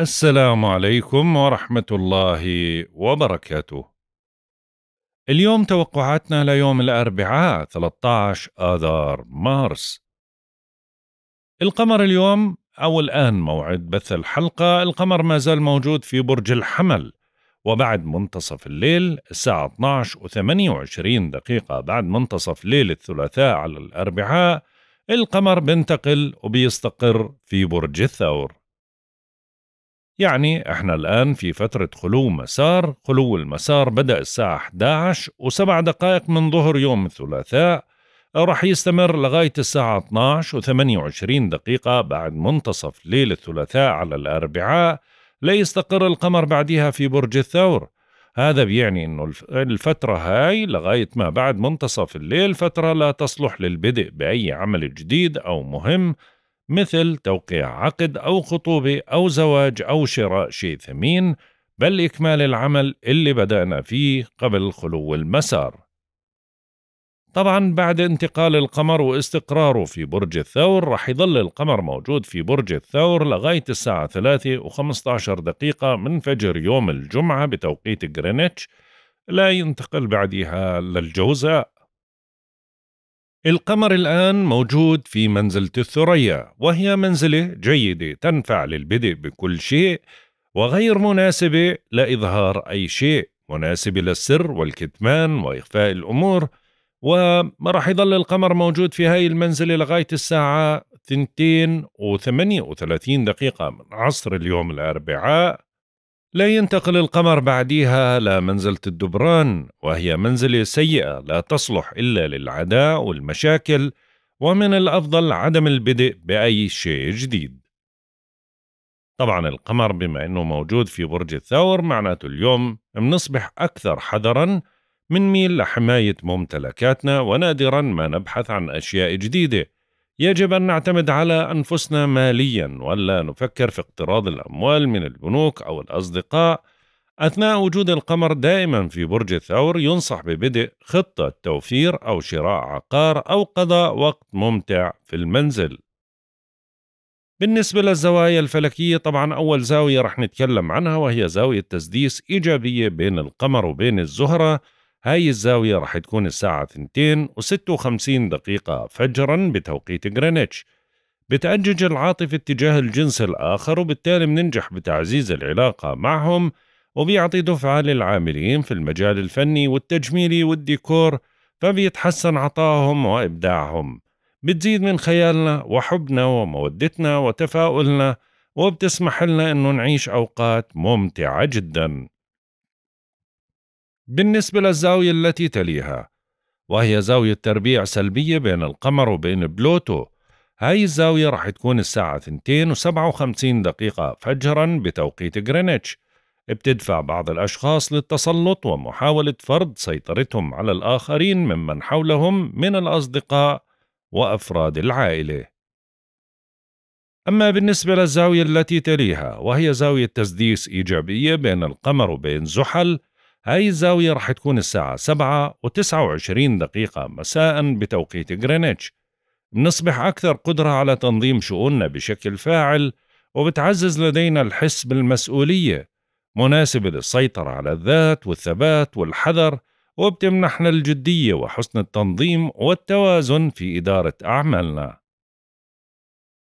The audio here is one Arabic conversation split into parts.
السلام عليكم ورحمة الله وبركاته. اليوم توقعاتنا ليوم الأربعاء 13 آذار مارس. القمر اليوم أو الآن موعد بث الحلقة، القمر ما زال موجود في برج الحمل، وبعد منتصف الليل الساعة 12 و28 دقيقة بعد منتصف ليل الثلاثاء على الأربعاء، القمر بنتقل وبيستقر في برج الثور. يعني احنا الآن في فترة خلو مسار خلو المسار بدأ الساعة 11 وسبع دقائق من ظهر يوم الثلاثاء رح يستمر لغاية الساعة 12 و28 دقيقة بعد منتصف ليل الثلاثاء على الأربعاء ليستقر القمر بعدها في برج الثور هذا بيعني أنه الفترة هاي لغاية ما بعد منتصف الليل فترة لا تصلح للبدء بأي عمل جديد أو مهم مثل توقيع عقد أو خطوبة أو زواج أو شراء شيء ثمين بل إكمال العمل اللي بدأنا فيه قبل خلو المسار طبعا بعد انتقال القمر واستقراره في برج الثور رح يظل القمر موجود في برج الثور لغاية الساعة 3 و15 دقيقة من فجر يوم الجمعة بتوقيت غرينتش لا ينتقل بعدها للجوزاء القمر الآن موجود في منزلة الثريا وهي منزلة جيدة تنفع للبدء بكل شيء وغير مناسبة لإظهار أي شيء مناسبة للسر والكتمان وإخفاء الأمور وما راح يضل القمر موجود في هاي المنزلة لغاية الساعة 2 و38 دقيقة من عصر اليوم الأربعاء لا ينتقل القمر بعديها لا منزلة الدبران وهي منزلة سيئة لا تصلح إلا للعداء والمشاكل ومن الأفضل عدم البدء بأي شيء جديد طبعا القمر بما أنه موجود في برج الثور معناته اليوم منصبح أكثر حذرا من ميل لحماية ممتلكاتنا ونادرا ما نبحث عن أشياء جديدة يجب أن نعتمد على أنفسنا ماليا ولا نفكر في اقتراض الأموال من البنوك أو الأصدقاء أثناء وجود القمر دائما في برج الثور ينصح ببدء خطة توفير أو شراء عقار أو قضاء وقت ممتع في المنزل بالنسبة للزوايا الفلكية طبعا أول زاوية رح نتكلم عنها وهي زاوية تسديس إيجابية بين القمر وبين الزهرة هاي الزاوية رح تكون الساعة 2 و56 دقيقة فجرا بتوقيت غرينتش بتأجج العاطفة اتجاه الجنس الآخر وبالتالي بننجح بتعزيز العلاقة معهم وبيعطي دفعة للعاملين في المجال الفني والتجميلي والديكور فبيتحسن عطاهم وإبداعهم بتزيد من خيالنا وحبنا ومودتنا وتفاؤلنا وبتسمح لنا أنه نعيش أوقات ممتعة جداً بالنسبة للزاوية التي تليها وهي زاوية تربيع سلبية بين القمر وبين بلوتو هاي الزاوية رح تكون الساعة 257 دقيقة فجرا بتوقيت غرينتش بتدفع بعض الأشخاص للتسلط ومحاولة فرض سيطرتهم على الآخرين ممن حولهم من الأصدقاء وأفراد العائلة أما بالنسبة للزاوية التي تليها وهي زاوية تسديس إيجابية بين القمر وبين زحل هاي الزاوية رح تكون الساعة سبعة وتسعة وعشرين دقيقة مساء بتوقيت غرينتش نصبح أكثر قدرة على تنظيم شؤوننا بشكل فاعل وبتعزز لدينا الحس بالمسؤولية مناسبة للسيطرة على الذات والثبات والحذر وبتمنحنا الجدية وحسن التنظيم والتوازن في إدارة أعمالنا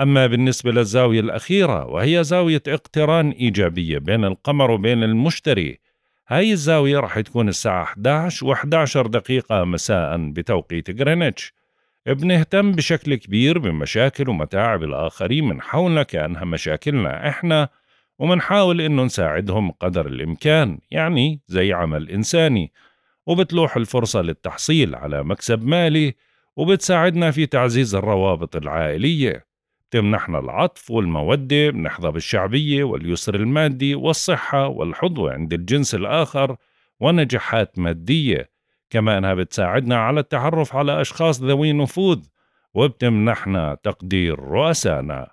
أما بالنسبة للزاوية الأخيرة وهي زاوية اقتران إيجابية بين القمر وبين المشتري هاي الزاوية راح تكون الساعة 11 و11 دقيقة مساء بتوقيت غرينتش بنهتم بشكل كبير بمشاكل ومتاعب الآخرين من حولنا كأنها مشاكلنا إحنا ومنحاول إنه نساعدهم قدر الإمكان يعني زي عمل إنساني وبتلوح الفرصة للتحصيل على مكسب مالي وبتساعدنا في تعزيز الروابط العائلية بتمنحنا العطف والمودة بنحظى بالشعبية واليسر المادي والصحة والحظوة عند الجنس الآخر ونجاحات مادية كما أنها بتساعدنا على التعرف على أشخاص ذوي نفوذ وبتمنحنا تقدير رؤسائنا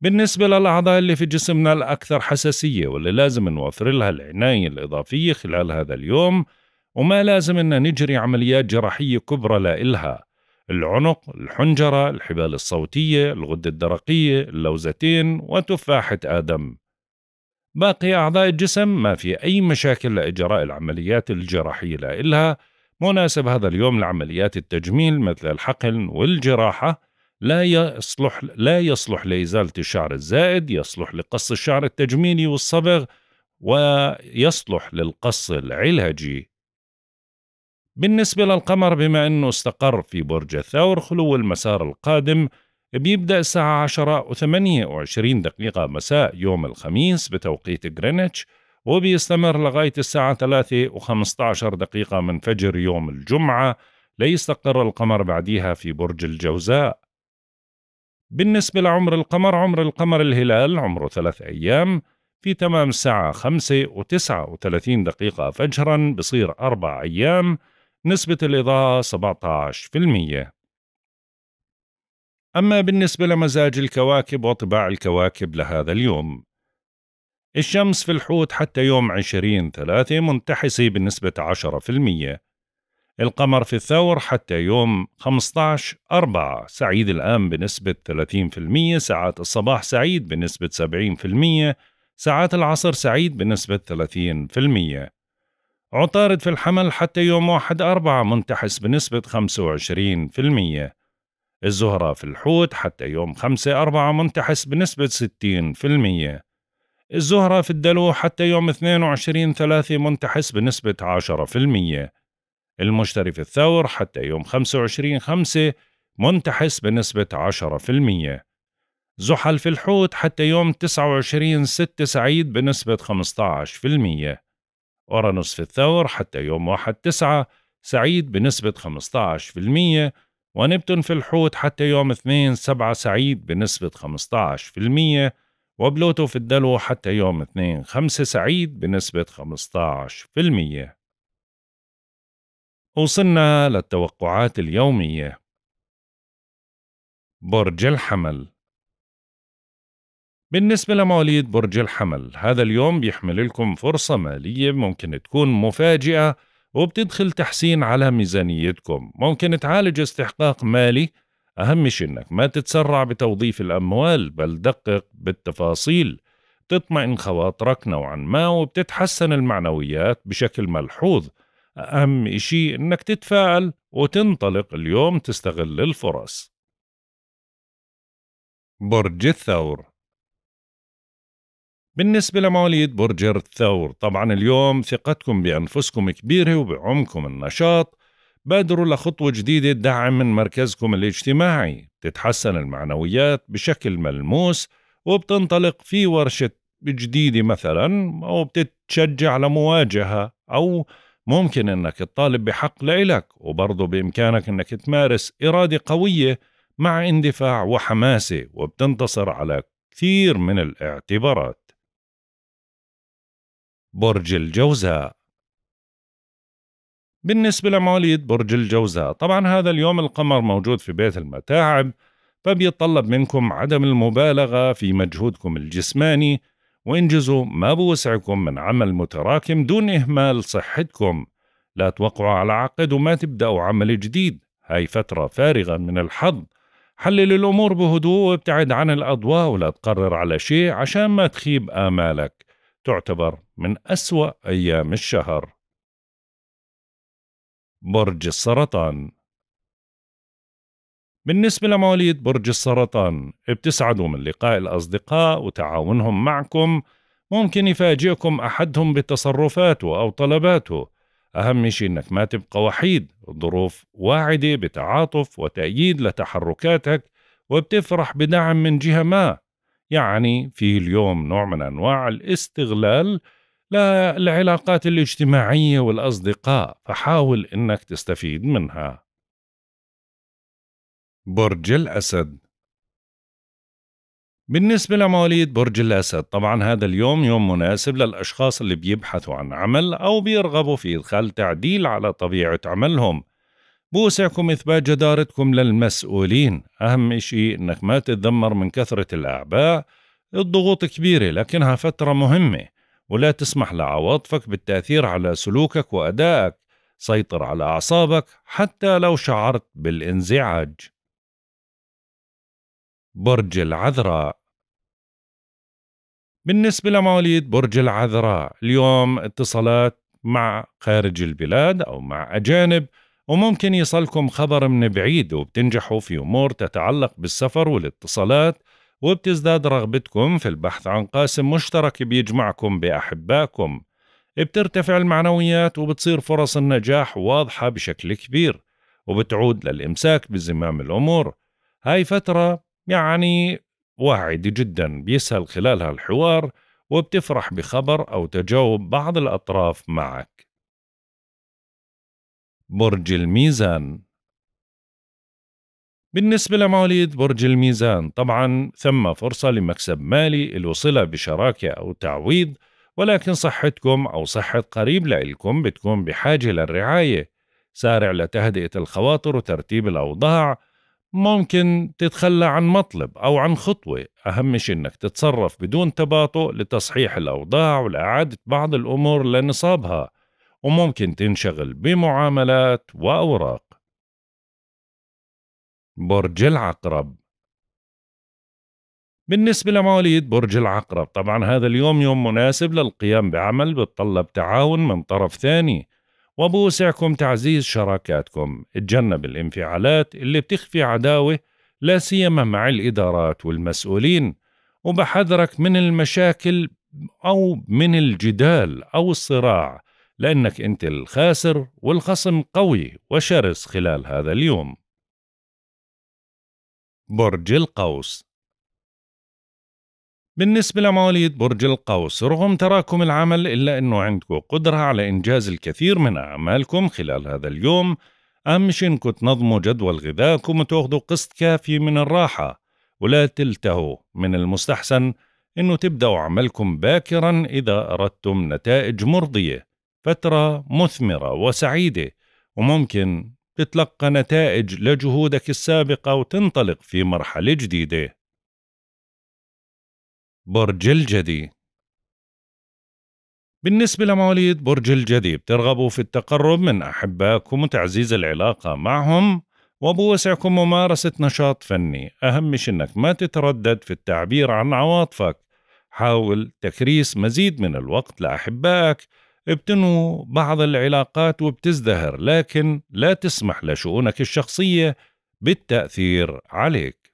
بالنسبة للأعضاء اللي في جسمنا الأكثر حساسية واللي لازم نوفر لها العناية الإضافية خلال هذا اليوم وما لازم أن نجري عمليات جراحية كبرى لإلها العنق الحنجرة الحبال الصوتية الغدة الدرقية اللوزتين وتفاحة آدم باقي أعضاء الجسم ما في أي مشاكل لإجراء العمليات الجراحية لإلها مناسب هذا اليوم لعمليات التجميل مثل الحقن والجراحة لا يصلح لا يصلح لإزالة الشعر الزائد يصلح لقص الشعر التجميلي والصبغ ويصلح للقص العلاجي بالنسبة للقمر بما أنه استقر في برج الثور خلو المسار القادم بيبدأ الساعة 10 و28 دقيقة مساء يوم الخميس بتوقيت غرينتش وبيستمر لغاية الساعة 3 و15 دقيقة من فجر يوم الجمعة ليستقر القمر بعديها في برج الجوزاء بالنسبة لعمر القمر عمر القمر الهلال عمره ثلاث أيام في تمام الساعة 5 و39 دقيقة فجرا بصير أربع أيام نسبة الإضاءة 17% أما بالنسبة لمزاج الكواكب وطباع الكواكب لهذا اليوم الشمس في الحوت حتى يوم عشرين ثلاثة منتحسة بنسبة 10% القمر في الثور حتى يوم 15 4 سعيد الآن بنسبة 30% ساعات الصباح سعيد بنسبة 70% ساعات العصر سعيد بنسبة 30% عطارد في الحمل حتى يوم واحد أربعة منتحس بنسبة 25% الزهرة في الحوت حتى يوم خمسة أربعة منتحس بنسبة 60% الزهرة في الدلو حتى يوم 22 ثلاثة منتحس بنسبة 10% المشتري في الثور حتى يوم 25 خمسة منتحس بنسبة 10% زحل في الحوت حتى يوم 29 ستة سعيد بنسبة 15% أورانوس في الثور حتى يوم واحد تسعة سعيد بنسبة 15% ونبتون في الحوت حتى يوم اثنين سبعة سعيد بنسبة 15% وبلوتو في الدلو حتى يوم اثنين خمسة سعيد بنسبة 15% وصلنا للتوقعات اليومية برج الحمل بالنسبة لمواليد برج الحمل هذا اليوم بيحمل لكم فرصة مالية ممكن تكون مفاجئة وبتدخل تحسين على ميزانيتكم ممكن تعالج استحقاق مالي أهم شيء أنك ما تتسرع بتوظيف الأموال بل دقق بالتفاصيل تطمئن خواطرك نوعا ما وبتتحسن المعنويات بشكل ملحوظ أهم شيء أنك تتفائل وتنطلق اليوم تستغل الفرص برج الثور بالنسبة لمواليد برج الثور طبعا اليوم ثقتكم بأنفسكم كبيرة وبعمكم النشاط بادروا لخطوة جديدة دعم من مركزكم الاجتماعي بتتحسن المعنويات بشكل ملموس وبتنطلق في ورشة جديدة مثلا أو بتتشجع لمواجهة أو ممكن أنك تطالب بحق لإلك وبرضه بإمكانك أنك تمارس إرادة قوية مع اندفاع وحماسة وبتنتصر على كثير من الاعتبارات برج الجوزاء بالنسبة لمواليد برج الجوزاء طبعا هذا اليوم القمر موجود في بيت المتاعب فبيطلب منكم عدم المبالغة في مجهودكم الجسماني وانجزوا ما بوسعكم من عمل متراكم دون إهمال صحتكم لا توقعوا على عقد وما تبدأوا عمل جديد هاي فترة فارغة من الحظ حلل الأمور بهدوء وابتعد عن الأضواء ولا تقرر على شيء عشان ما تخيب آمالك تعتبر من أسوأ أيام الشهر برج السرطان بالنسبة لمواليد برج السرطان بتسعدوا من لقاء الأصدقاء وتعاونهم معكم ممكن يفاجئكم أحدهم بتصرفاته أو طلباته أهم شيء أنك ما تبقى وحيد الظروف واعدة بتعاطف وتأييد لتحركاتك وبتفرح بدعم من جهة ما يعني في اليوم نوع من انواع الاستغلال للعلاقات الاجتماعيه والاصدقاء فحاول انك تستفيد منها برج الاسد بالنسبة لمواليد برج الأسد طبعا هذا اليوم يوم مناسب للأشخاص اللي بيبحثوا عن عمل أو بيرغبوا في إدخال تعديل على طبيعة عملهم بوسعكم إثبات جدارتكم للمسؤولين أهم إشي إنك ما تتذمر من كثرة الأعباء الضغوط كبيرة لكنها فترة مهمة ولا تسمح لعواطفك بالتأثير على سلوكك وأدائك سيطر على أعصابك حتى لو شعرت بالانزعاج برج العذراء بالنسبة لمواليد برج العذراء اليوم اتصالات مع خارج البلاد أو مع أجانب وممكن يصلكم خبر من بعيد وبتنجحوا في أمور تتعلق بالسفر والاتصالات وبتزداد رغبتكم في البحث عن قاسم مشترك بيجمعكم بأحبائكم بترتفع المعنويات وبتصير فرص النجاح واضحة بشكل كبير وبتعود للإمساك بزمام الأمور هاي فترة يعني واعدة جدا بيسهل خلالها الحوار وبتفرح بخبر أو تجاوب بعض الأطراف معك برج الميزان بالنسبة لمواليد برج الميزان طبعا ثم فرصة لمكسب مالي الوصلة صلة بشراكة أو تعويض ولكن صحتكم أو صحة قريب لإلكم بتكون بحاجة للرعاية سارع لتهدئة الخواطر وترتيب الأوضاع ممكن تتخلى عن مطلب أو عن خطوة أهم شيء أنك تتصرف بدون تباطؤ لتصحيح الأوضاع ولإعادة بعض الأمور لنصابها وممكن تنشغل بمعاملات وأوراق برج العقرب بالنسبة لمواليد برج العقرب طبعا هذا اليوم يوم مناسب للقيام بعمل بتطلب تعاون من طرف ثاني وبوسعكم تعزيز شراكاتكم اتجنب الانفعالات اللي بتخفي عداوة لا سيما مع الإدارات والمسؤولين وبحذرك من المشاكل أو من الجدال أو الصراع لأنك أنت الخاسر والخصم قوي وشرس خلال هذا اليوم. برج القوس بالنسبة لمواليد برج القوس رغم تراكم العمل إلا أنه عندكم قدرة على إنجاز الكثير من أعمالكم خلال هذا اليوم أهم شيء إنكم تنظموا جدول غذائكم وتاخذوا قسط كافي من الراحة ولا تلتهوا من المستحسن أنه تبدأوا عملكم باكرا إذا أردتم نتائج مرضية فترة مثمرة وسعيدة وممكن تتلقى نتائج لجهودك السابقة وتنطلق في مرحلة جديدة برج الجدي بالنسبة لمواليد برج الجدي بترغبوا في التقرب من أحبائكم وتعزيز العلاقة معهم وبوسعكم ممارسة نشاط فني أهم شيء أنك ما تتردد في التعبير عن عواطفك حاول تكريس مزيد من الوقت لأحبائك بتنمو بعض العلاقات وبتزدهر لكن لا تسمح لشؤونك الشخصية بالتأثير عليك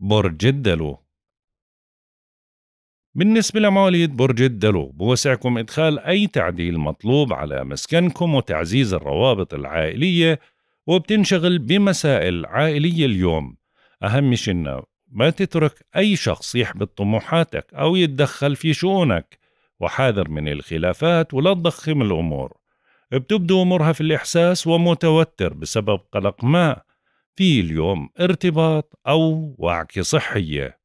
برج الدلو بالنسبة لمواليد برج الدلو بوسعكم إدخال أي تعديل مطلوب على مسكنكم وتعزيز الروابط العائلية وبتنشغل بمسائل عائلية اليوم أهم شيء ما تترك أي شخص يحبط طموحاتك أو يتدخل في شؤونك وحاذر من الخلافات ولا تضخم الأمور بتبدو أمورها في الإحساس ومتوتر بسبب قلق ما في اليوم ارتباط أو وعكة صحية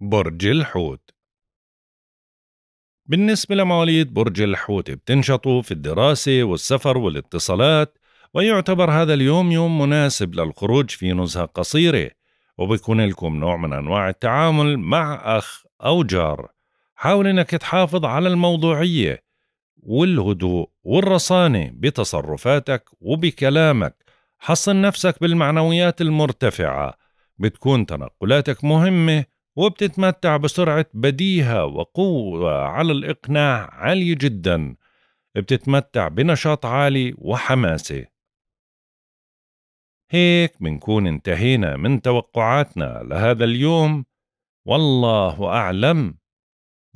برج الحوت بالنسبة لمواليد برج الحوت بتنشطوا في الدراسة والسفر والاتصالات ويعتبر هذا اليوم يوم مناسب للخروج في نزهة قصيرة وبيكون لكم نوع من أنواع التعامل مع أخ أو جار حاول انك تحافظ على الموضوعيه والهدوء والرصانه بتصرفاتك وبكلامك حصن نفسك بالمعنويات المرتفعه بتكون تنقلاتك مهمه وبتتمتع بسرعه بديهه وقوه على الاقناع عاليه جدا بتتمتع بنشاط عالي وحماسه هيك بنكون انتهينا من توقعاتنا لهذا اليوم والله اعلم